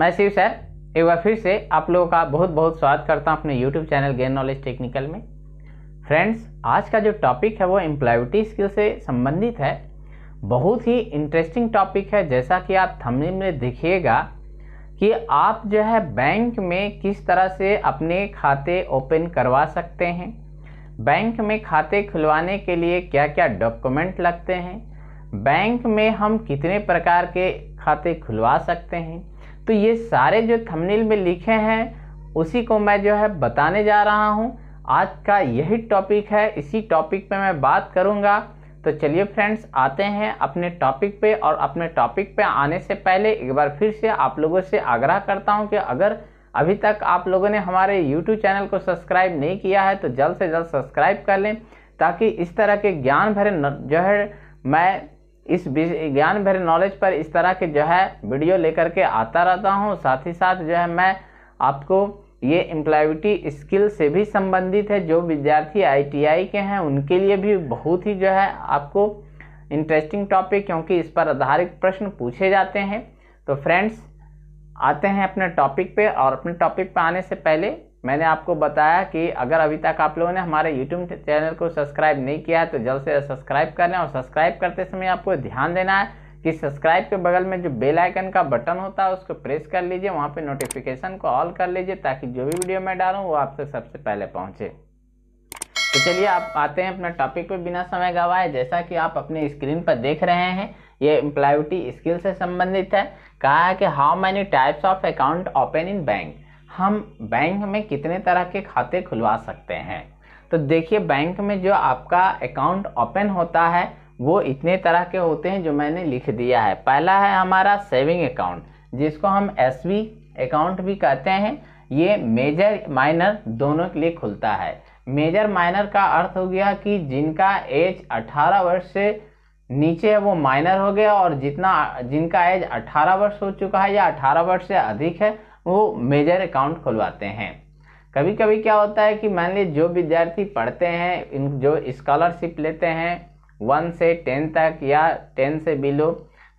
मैं शिव सर एक बार फिर से आप लोगों का बहुत बहुत स्वागत करता हूं अपने YouTube channel gain knowledge technical में फ्रेंड्स आज का जो टॉपिक है वो एम्प्लॉयटी स्किल से संबंधित है बहुत ही इंटरेस्टिंग टॉपिक है जैसा कि आप थंबनेल में देखिएगा कि आप जो है बैंक में किस तरह से अपने खाते ओपन करवा सकते हैं बैंक में खाते खुलवाने के लिए क्या क्या डॉक्यूमेंट लगते हैं बैंक में हम कितने प्रकार के खाते खुलवा सकते हैं तो ये सारे जो थंबनेल में लिखे हैं उसी को मैं जो है बताने जा रहा हूँ आज का यही टॉपिक है इसी टॉपिक पे मैं बात करूँगा तो चलिए फ्रेंड्स आते हैं अपने टॉपिक पे और अपने टॉपिक पे आने से पहले एक बार फिर से आप लोगों से आग्रह करता हूँ कि अगर अभी तक आप लोगों ने हमारे यूट्यूब चैनल को सब्सक्राइब नहीं किया है तो जल्द से जल्द सब्सक्राइब कर लें ताकि इस तरह के ज्ञान भरे जो है मैं इस ज्ञान भरे नॉलेज पर इस तरह के जो है वीडियो लेकर के आता रहता हूँ साथ ही साथ जो है मैं आपको ये एम्प्लॉयटी स्किल से भी संबंधित है जो विद्यार्थी आईटीआई के हैं उनके लिए भी बहुत ही जो है आपको इंटरेस्टिंग टॉपिक क्योंकि इस पर आधारित प्रश्न पूछे जाते हैं तो फ्रेंड्स आते हैं अपने टॉपिक पे और अपने टॉपिक पे आने से पहले मैंने आपको बताया कि अगर अभी तक आप लोगों ने हमारे यूट्यूब चैनल को सब्सक्राइब नहीं किया है तो जल्द से जल्द सब्सक्राइब लें और सब्सक्राइब करते समय आपको ध्यान देना है कि सब्सक्राइब के बगल में जो बेल आइकन का बटन होता है उसको प्रेस कर लीजिए वहाँ पे नोटिफिकेशन को ऑल कर लीजिए ताकि जो भी वीडियो मैं डालूँ वो आपसे सबसे पहले पहुँचे तो चलिए आप आते हैं अपने टॉपिक पर बिना समय गवाए जैसा कि आप अपने स्क्रीन पर देख रहे हैं ये एम्प्लायटी स्किल से संबंधित है कहा है कि how many types of account open in bank हम बैंक में कितने तरह के खाते खुलवा सकते हैं तो देखिए बैंक में जो आपका अकाउंट ओपन होता है वो इतने तरह के होते हैं जो मैंने लिख दिया है पहला है हमारा सेविंग अकाउंट जिसको हम एस अकाउंट भी कहते हैं ये मेजर माइनर दोनों के लिए खुलता है मेजर माइनर का अर्थ हो गया कि जिनका एज 18 वर्ष से नीचे है वो माइनर हो गया और जितना जिनका एज 18 वर्ष हो चुका है या 18 वर्ष से अधिक है वो मेजर अकाउंट खुलवाते हैं कभी कभी क्या होता है कि मान लीजिए जो विद्यार्थी पढ़ते हैं इन जो स्कॉलरशिप लेते हैं वन से टेन तक या टेन से बिलो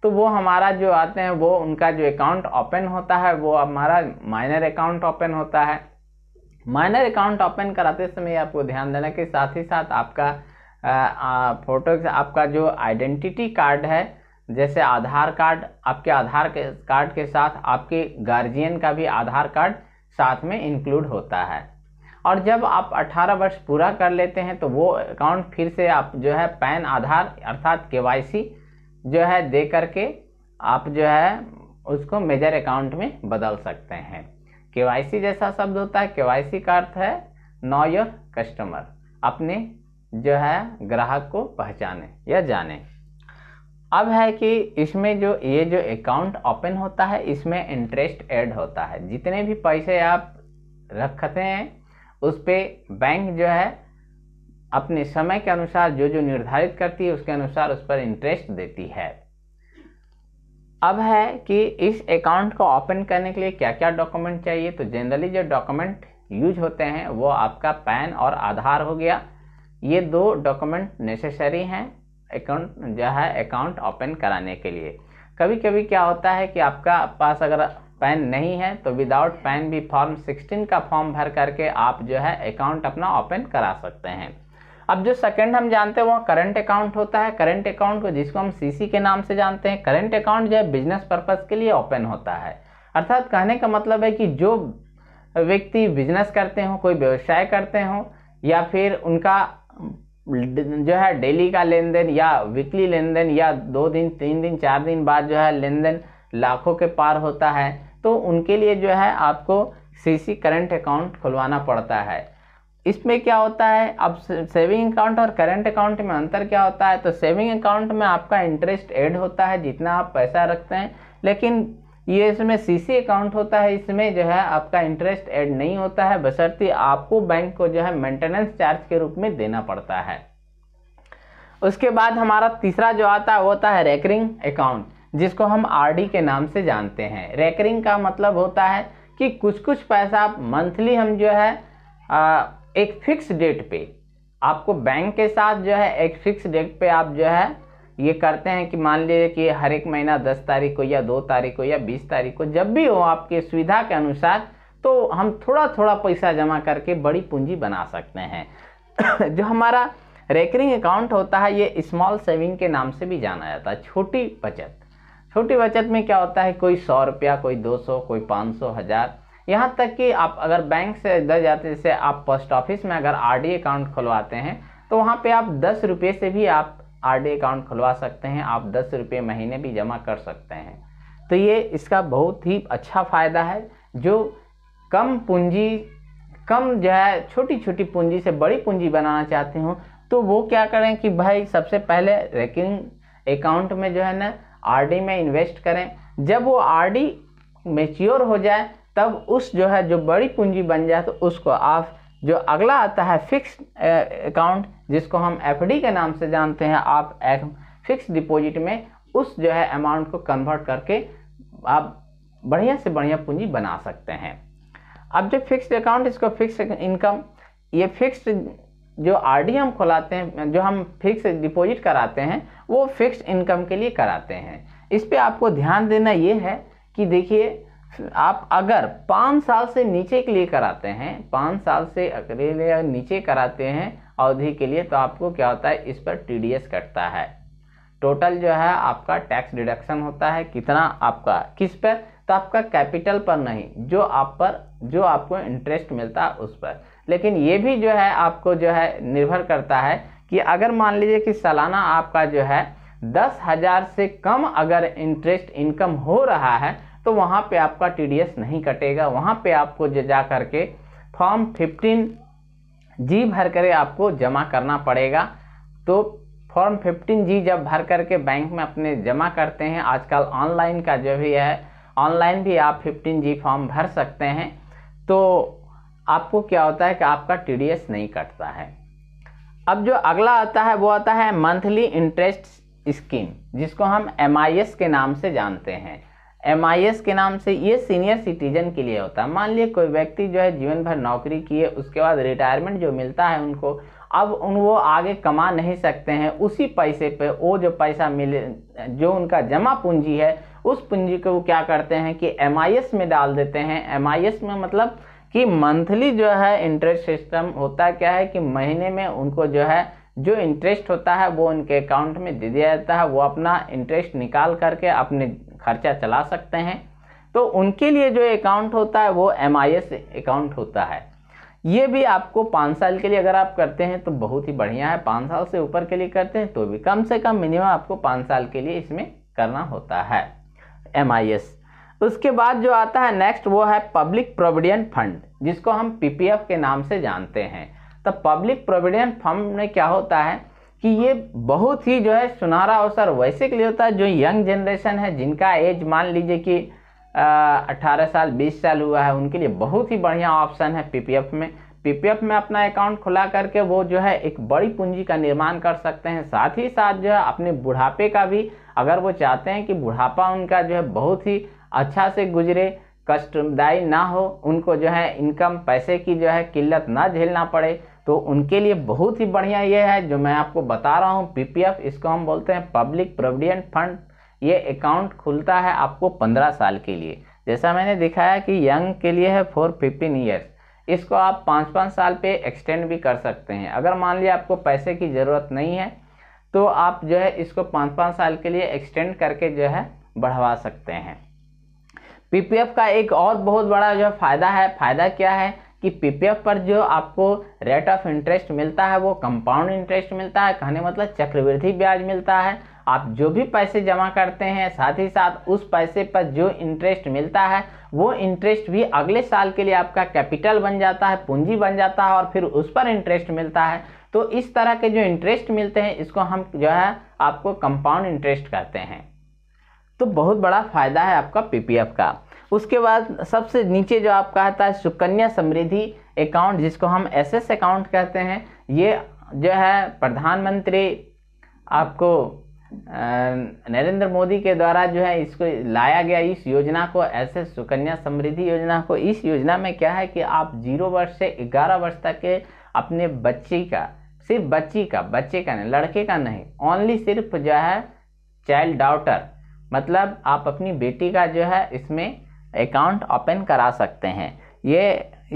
तो वो हमारा जो आते हैं वो उनका जो अकाउंट ओपन होता है वो हमारा माइनर अकाउंट ओपन होता है माइनर अकाउंट ओपन कराते समय आपको ध्यान देना कि साथ ही साथ आपका आ, आ, फोटो आपका जो आइडेंटिटी कार्ड है जैसे आधार कार्ड आपके आधार के कार्ड के साथ आपके गार्जियन का भी आधार कार्ड साथ में इंक्लूड होता है और जब आप 18 वर्ष पूरा कर लेते हैं तो वो अकाउंट फिर से आप जो है पैन आधार अर्थात के जो है दे करके आप जो है उसको मेजर अकाउंट में बदल सकते हैं के जैसा शब्द होता है के का अर्थ है नो योर कस्टमर अपने जो है ग्राहक को पहचाने या जाने अब है कि इसमें जो ये जो अकाउंट ओपन होता है इसमें इंटरेस्ट ऐड होता है जितने भी पैसे आप रखते हैं उस पर बैंक जो है अपने समय के अनुसार जो जो निर्धारित करती है उसके अनुसार उस पर इंटरेस्ट देती है अब है कि इस अकाउंट को ओपन करने के लिए क्या क्या डॉक्यूमेंट चाहिए तो जनरली जो डॉक्यूमेंट यूज होते हैं वो आपका पैन और आधार हो गया ये दो डॉक्यूमेंट नेसेसरी हैं अकाउंट जो है अकाउंट ओपन कराने के लिए कभी कभी क्या होता है कि आपका पास अगर पैन नहीं है तो विदाउट पैन भी फॉर्म 16 का फॉर्म भर करके आप जो है अकाउंट अपना ओपन करा सकते हैं अब जो सेकंड हम जानते हैं वो करंट अकाउंट होता है करंट अकाउंट को जिसको हम सीसी के नाम से जानते हैं करंट अकाउंट जो है बिजनेस पर्पज़ के लिए ओपन होता है अर्थात कहने का मतलब है कि जो व्यक्ति बिजनेस करते हों कोई व्यवसाय करते हों या फिर उनका जो है डेली का लेन देन या वीकली लेन देन या दो दिन तीन दिन चार दिन बाद जो है लेन देन लाखों के पार होता है तो उनके लिए जो है आपको सीसी करंट अकाउंट खुलवाना पड़ता है इसमें क्या होता है अब सेविंग अकाउंट और करंट अकाउंट में अंतर क्या होता है तो सेविंग अकाउंट में आपका इंटरेस्ट ऐड होता है जितना आप पैसा रखते हैं लेकिन ये इसमें सीसी अकाउंट होता है इसमें जो है आपका इंटरेस्ट ऐड नहीं होता है बशर्ती आपको बैंक को जो है मेंटेनेंस चार्ज के रूप में देना पड़ता है उसके बाद हमारा तीसरा जो आता है वो होता है रेकरिंग अकाउंट जिसको हम आरडी के नाम से जानते हैं रेकरिंग का मतलब होता है कि कुछ कुछ पैसा आप मंथली हम जो है आ, एक फिक्स डेट पे आपको बैंक के साथ जो है एक फिक्स डेट पे आप जो है ये करते हैं कि मान लीजिए कि हर एक महीना दस तारीख को या दो तारीख को या बीस तारीख को जब भी हो आपके सुविधा के अनुसार तो हम थोड़ा थोड़ा पैसा जमा करके बड़ी पूंजी बना सकते हैं जो हमारा रेकरिंग अकाउंट होता है ये स्मॉल सेविंग के नाम से भी जाना जाता है छोटी बचत छोटी बचत में क्या होता है कोई सौ रुपया कोई दो सौ कोई पाँच सौ हज़ार यहाँ तक कि आप अगर बैंक से इधर जाते जैसे आप पोस्ट ऑफिस में अगर आर अकाउंट खुलवाते हैं तो वहाँ पे आप दस रुपये से भी आप आर अकाउंट खुलवा सकते हैं आप दस रुपये महीने भी जमा कर सकते हैं तो ये इसका बहुत ही अच्छा फ़ायदा है जो कम पूंजी कम जो है छोटी छोटी पूंजी से बड़ी पूंजी बनाना चाहते हो तो वो क्या करें कि भाई सबसे पहले रेकिंग अकाउंट में जो है ना आरडी में इन्वेस्ट करें जब वो आरडी मेच्योर हो जाए तब उस जो है जो बड़ी पूंजी बन जाए तो उसको आप जो अगला आता है फिक्स अकाउंट जिसको हम एफडी के नाम से जानते हैं आप फिक्स डिपॉजिट में उस जो है अमाउंट को कन्वर्ट करके आप बढ़िया से बढ़िया पूंजी बना सकते हैं अब जो फिक्स्ड अकाउंट इसको फिक्स इनकम ये फिक्स जो आर हम खोलाते हैं जो हम फिक्स डिपॉजिट कराते हैं वो फिक्स इनकम के लिए कराते हैं इस पर आपको ध्यान देना ये है कि देखिए आप अगर पाँच साल से नीचे के लिए कराते हैं पाँच साल से अगले नीचे कराते हैं अवधि के लिए तो आपको क्या होता है इस पर एस कटता है टोटल जो है आपका टैक्स डिडक्शन होता है कितना आपका किस पर तो आपका कैपिटल पर नहीं जो आप पर जो आपको इंटरेस्ट मिलता है उस पर लेकिन ये भी जो है आपको जो है निर्भर करता है कि अगर मान लीजिए कि सालाना आपका जो है दस हज़ार से कम अगर इंटरेस्ट इनकम हो रहा है तो वहाँ पे आपका टी नहीं कटेगा वहाँ पे आपको जा करके फॉर्म फिफ्टीन जी भर कर आपको जमा करना पड़ेगा तो फॉर्म फिफ्टीन जी जब भर करके बैंक में अपने जमा करते हैं आजकल ऑनलाइन का जो भी है ऑनलाइन भी आप फिफ्टीन जी फॉर्म भर सकते हैं तो आपको क्या होता है कि आपका टी नहीं कटता है अब जो अगला आता है वो आता है मंथली इंटरेस्ट स्कीम जिसको हम एम के नाम से जानते हैं एम के नाम से ये सीनियर सिटीजन के लिए होता है मान लिए कोई व्यक्ति जो है जीवन भर नौकरी किए उसके बाद रिटायरमेंट जो मिलता है उनको अब उन वो आगे कमा नहीं सकते हैं उसी पैसे पे वो जो पैसा मिले जो उनका जमा पूंजी है उस पूंजी को वो क्या करते हैं कि एम में डाल देते हैं एम में मतलब कि मंथली जो है इंटरेस्ट सिस्टम होता क्या है कि महीने में उनको जो है जो इंटरेस्ट होता है वो उनके अकाउंट में दे दिया जाता है वो अपना इंटरेस्ट निकाल करके अपने खर्चा चला सकते हैं तो उनके लिए जो अकाउंट होता है वो एम अकाउंट होता है ये भी आपको पाँच साल के लिए अगर आप करते हैं तो बहुत ही बढ़िया है पाँच साल से ऊपर के लिए करते हैं तो भी कम से कम मिनिमम आपको पाँच साल के लिए इसमें करना होता है एम उसके बाद जो आता है नेक्स्ट वो है पब्लिक प्रोविडेंट फंड जिसको हम पी के नाम से जानते हैं तो पब्लिक प्रोविडेंट फंड में क्या होता है कि ये बहुत ही जो है सुनहरा अवसर वैसे के लिए होता है जो यंग जनरेशन है जिनका एज मान लीजिए कि अट्ठारह साल बीस साल हुआ है उनके लिए बहुत ही बढ़िया ऑप्शन है पीपीएफ में पीपीएफ में अपना अकाउंट खुला करके वो जो है एक बड़ी पूंजी का निर्माण कर सकते हैं साथ ही साथ जो है अपने बुढ़ापे का भी अगर वो चाहते हैं कि बुढ़ापा उनका जो है बहुत ही अच्छा से गुजरे कष्टदायी ना हो उनको जो है इनकम पैसे की जो है किल्लत ना झेलना पड़े तो उनके लिए बहुत ही बढ़िया ये है जो मैं आपको बता रहा हूँ पीपीएफ इसको हम बोलते हैं पब्लिक प्रोविडेंट फंड ये अकाउंट खुलता है आपको पंद्रह साल के लिए जैसा मैंने दिखाया कि यंग के लिए है फॉर फिफ्टीन ईयर्स इसको आप पाँच पाँच साल पे एक्सटेंड भी कर सकते हैं अगर मान लिया आपको पैसे की ज़रूरत नहीं है तो आप जो है इसको पाँच पाँच साल के लिए एक्सटेंड करके जो है बढ़वा सकते हैं पीपीएफ का एक और बहुत बड़ा जो फ़ायदा है फ़ायदा क्या है कि पीपीएफ पर जो आपको रेट ऑफ इंटरेस्ट मिलता है वो कंपाउंड इंटरेस्ट मिलता है कहने मतलब चक्रवृद्धि ब्याज मिलता है आप जो भी पैसे जमा करते हैं साथ ही साथ उस पैसे पर जो इंटरेस्ट मिलता है वो इंटरेस्ट भी अगले साल के लिए आपका कैपिटल बन जाता है पूंजी बन जाता है और फिर उस पर इंटरेस्ट मिलता है तो इस तरह के जो इंटरेस्ट मिलते हैं इसको हम जो है आपको कंपाउंड इंटरेस्ट कहते हैं तो बहुत बड़ा फ़ायदा है आपका पीपीएफ का उसके बाद सबसे नीचे जो आप कहता है सुकन्या समृद्धि अकाउंट जिसको हम एस एस अकाउंट कहते हैं ये जो है प्रधानमंत्री आपको नरेंद्र मोदी के द्वारा जो है इसको लाया गया इस योजना को ऐसे सुकन्या समृद्धि योजना को इस योजना में क्या है कि आप जीरो वर्ष से ग्यारह वर्ष तक के अपने बच्ची का सिर्फ बच्ची का बच्चे का नहीं लड़के का नहीं ओनली सिर्फ जो है चाइल्ड डाउटर मतलब आप अपनी बेटी का जो है इसमें अकाउंट ओपन करा सकते हैं ये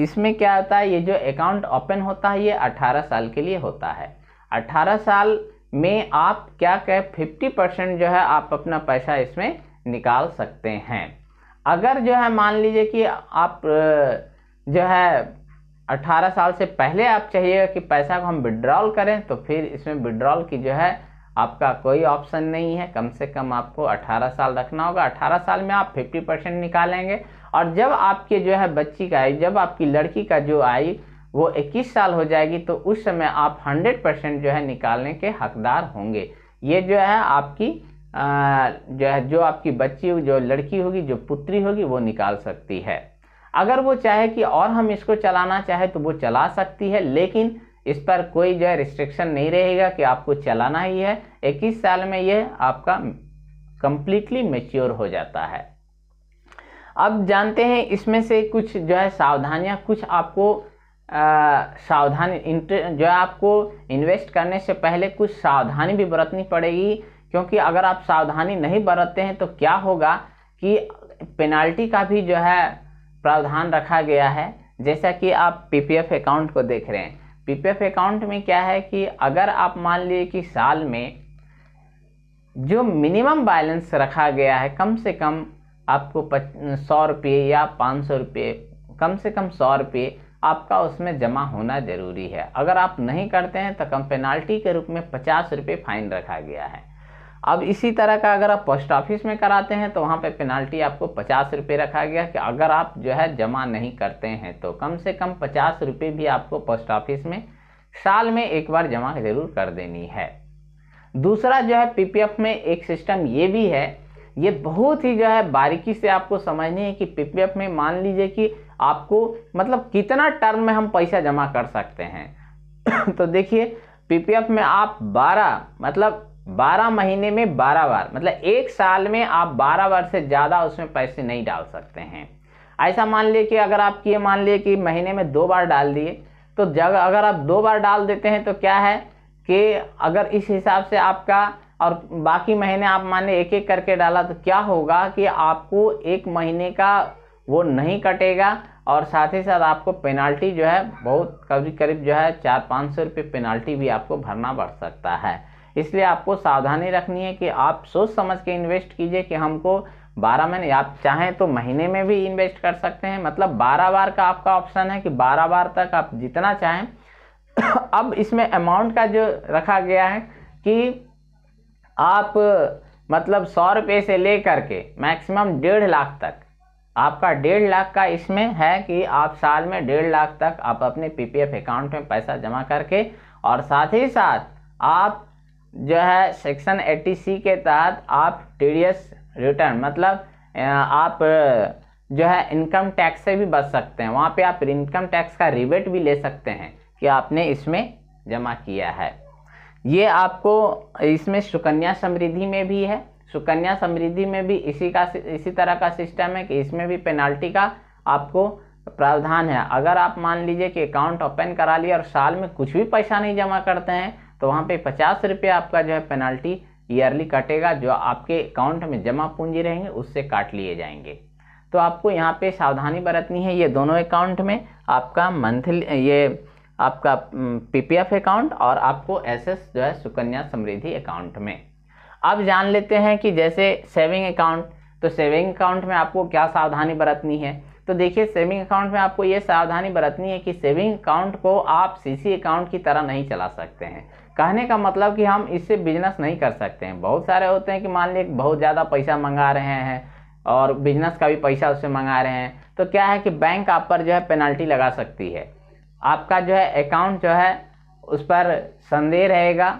इसमें क्या होता है ये जो अकाउंट ओपन होता है ये 18 साल के लिए होता है 18 साल में आप क्या कह 50 परसेंट जो है आप अपना पैसा इसमें निकाल सकते हैं अगर जो है मान लीजिए कि आप जो है 18 साल से पहले आप चाहिएगा कि पैसा को हम विड्रॉल करें तो फिर इसमें विड्रॉल की जो है आपका कोई ऑप्शन नहीं है कम से कम आपको 18 साल रखना होगा 18 साल में आप 50 परसेंट निकालेंगे और जब आपके जो है बच्ची का आयु जब आपकी लड़की का जो आयु वो 21 साल हो जाएगी तो उस समय आप 100 परसेंट जो है निकालने के हकदार होंगे ये जो है आपकी आ, जो है जो आपकी बच्ची जो लड़की होगी जो पुत्री होगी वो निकाल सकती है अगर वो चाहे कि और हम इसको चलाना चाहे तो वो चला सकती है लेकिन इस पर कोई जो है रिस्ट्रिक्शन नहीं रहेगा कि आपको चलाना ही है इक्कीस साल में यह आपका कंप्लीटली मेच्योर हो जाता है अब जानते हैं इसमें से कुछ जो है सावधानियां कुछ आपको सावधान सावधानी जो है आपको इन्वेस्ट करने से पहले कुछ सावधानी भी बरतनी पड़ेगी क्योंकि अगर आप सावधानी नहीं बरतते हैं तो क्या होगा कि पेनाल्टी का भी जो है प्रावधान रखा गया है जैसा कि आप पीपीएफ अकाउंट को देख रहे हैं पीपीएफ अकाउंट में क्या है कि अगर आप मान लिए कि साल में जो मिनिमम बैलेंस रखा गया है कम से कम आपको सौ रुपये या पाँच सौ रुपये कम से कम सौ रुपये आपका उसमें जमा होना ज़रूरी है अगर आप नहीं करते हैं तो कम पेनाल्टी के रूप में पचास रुपये फाइन रखा गया है अब इसी तरह का अगर आप पोस्ट ऑफिस में कराते हैं तो वहाँ पे पेनाल्टी आपको पचास रुपये रखा गया कि अगर आप जो है जमा नहीं करते हैं तो कम से कम पचास रुपये भी आपको पोस्ट ऑफिस में साल में एक बार जमा ज़रूर कर देनी है दूसरा जो है पीपीएफ में एक सिस्टम ये भी है ये बहुत ही जो है बारीकी से आपको समझनी है कि पी में मान लीजिए कि आपको मतलब कितना टर्म में हम पैसा जमा कर सकते हैं तो देखिए पीपीएफ में आप 12 मतलब 12 महीने में 12 बार मतलब एक साल में आप 12 बार से ज़्यादा उसमें पैसे नहीं डाल सकते हैं ऐसा मान लिए कि अगर आप ये मान लिए कि महीने में दो बार डाल दिए तो जब अगर आप दो बार डाल देते हैं तो क्या है कि अगर इस हिसाब से आपका और बाकी महीने आप मान एक एक करके डाला तो क्या होगा कि आपको एक महीने का वो नहीं कटेगा और साथ ही साथ आपको पेनाल्टी जो है बहुत करीब करीब जो है चार पाँच सौ रुपये पेनाल्टी भी आपको भरना पड़ सकता है इसलिए आपको सावधानी रखनी है कि आप सोच समझ के इन्वेस्ट कीजिए कि हमको बारह महीने आप चाहें तो महीने में भी इन्वेस्ट कर सकते हैं मतलब बारह बार का आपका ऑप्शन है कि बारह बार तक आप जितना चाहें अब इसमें अमाउंट का जो रखा गया है कि आप मतलब सौ रुपये से ले करके मैक्सिमम डेढ़ लाख तक आपका डेढ़ लाख का इसमें है कि आप साल में डेढ़ लाख तक आप अपने पीपीएफ अकाउंट में पैसा जमा करके और साथ ही साथ आप जो है सेक्शन 80 सी के तहत आप एस रिटर्न मतलब आप जो है इनकम टैक्स से भी बच सकते हैं वहाँ पे आप इनकम टैक्स का रिबेट भी ले सकते हैं कि आपने इसमें जमा किया है ये आपको इसमें सुकन्या समृद्धि में भी है सुकन्या समृद्धि में भी इसी का इसी तरह का सिस्टम है कि इसमें भी पेनाल्टी का आपको प्रावधान है अगर आप मान लीजिए कि अकाउंट ओपन करा लिया और साल में कुछ भी पैसा नहीं जमा करते हैं तो वहाँ पे पचास रुपये आपका जो है पेनल्टी ईयरली कटेगा जो आपके अकाउंट में जमा पूंजी रहेंगे उससे काट लिए जाएंगे तो आपको यहाँ पे सावधानी बरतनी है ये दोनों अकाउंट में आपका मंथली ये आपका पीपीएफ अकाउंट और आपको एसएस जो है सुकन्या समृद्धि अकाउंट में अब जान लेते हैं कि जैसे सेविंग अकाउंट तो सेविंग अकाउंट में आपको क्या सावधानी बरतनी है तो देखिए सेविंग अकाउंट में आपको ये सावधानी बरतनी है कि सेविंग अकाउंट को आप सीसी अकाउंट की तरह नहीं चला सकते हैं कहने का मतलब कि हम इससे बिजनेस नहीं कर सकते हैं बहुत सारे होते हैं कि मान लीजिए बहुत ज़्यादा पैसा मंगा रहे हैं और बिजनेस का भी पैसा उससे मंगा रहे हैं तो क्या है कि बैंक आप पर जो है पेनल्टी लगा सकती है आपका जो है अकाउंट जो है उस पर संदेह रहेगा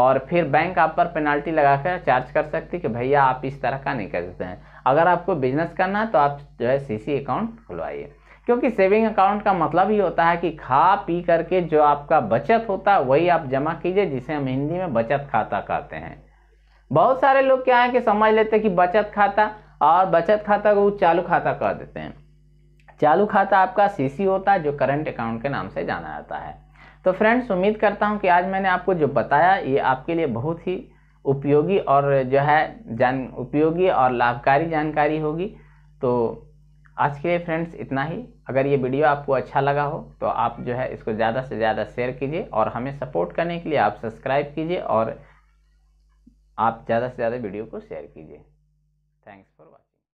और फिर बैंक आप पर पेनल्टी लगा कर चार्ज कर सकती है कि भैया आप इस तरह का नहीं कर सकते हैं अगर आपको बिजनेस करना है तो आप जो है सीसी अकाउंट खुलवाइए क्योंकि सेविंग अकाउंट का मतलब ही होता है कि खा पी करके जो आपका बचत होता है वही आप जमा कीजिए जिसे हम हिंदी में बचत खाता कहते हैं बहुत सारे लोग क्या है कि समझ लेते हैं कि बचत खाता और बचत खाता को चालू खाता कह देते हैं चालू खाता आपका सीसी होता है जो करंट अकाउंट के नाम से जाना जाता है तो फ्रेंड्स उम्मीद करता हूँ कि आज मैंने आपको जो बताया ये आपके लिए बहुत ही उपयोगी और जो है जान उपयोगी और लाभकारी जानकारी होगी तो आज के लिए फ्रेंड्स इतना ही अगर ये वीडियो आपको अच्छा लगा हो तो आप जो है इसको ज़्यादा से ज़्यादा शेयर कीजिए और हमें सपोर्ट करने के लिए आप सब्सक्राइब कीजिए और आप ज़्यादा से ज़्यादा वीडियो को शेयर कीजिए